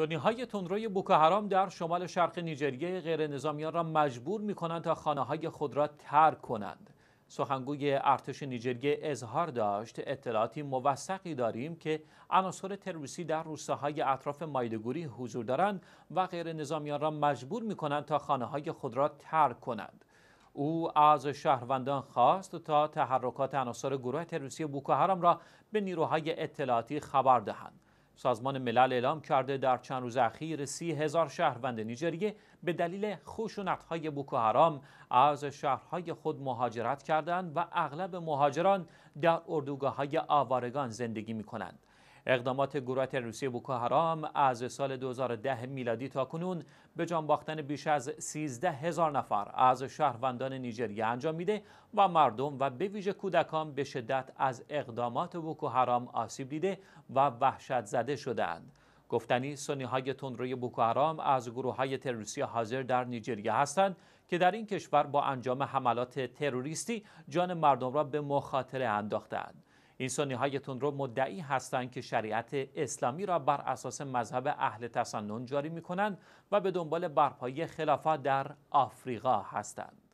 سنی های تندروی بوکو حرام در شمال شرق نیجریه غیر نظامیان را مجبور می کنند تا خانه های خود را ترک کنند. سخنگوی ارتش نیجریه اظهار داشت اطلاعاتی موثقی داریم که عناصر تروریستی در روستاهای اطراف مایدگوری حضور دارند و غیر نظامیان را مجبور می کنند تا خانه های خود را ترک کنند. او از شهروندان خواست تا تحرکات عناصر گروه تروریستی بوکو حرام را به نیروهای اطلاعاتی خبر دهند. سازمان ملل اعلام کرده در چند روز اخیر سی هزار شهروند نیجریه به دلیل خشونت‌های بوکو حرام از شهرهای خود مهاجرت کردند و اغلب مهاجران در اردوگاه‌های آوارگان زندگی می‌کنند. اقدامات گروه تروریستی بوکو حرام از سال 2010 میلادی تا کنون به جان باختن بیش از 13 هزار نفر از شهروندان نیجریه انجام میده و مردم و به ویژه کودکان به شدت از اقدامات بوکو حرام آسیب دیده و وحشت زده شدند. گفتنی سنی های تندروی بوکو حرام از گروه های تروریستی حاضر در نیجریه هستند که در این کشور با انجام حملات تروریستی جان مردم را به مخاطره انداختند. این سنی هایتون رو مدعی هستند که شریعت اسلامی را بر اساس مذهب اهل تسنن جاری می کنند و به دنبال برپایی خلافات در آفریقا هستند.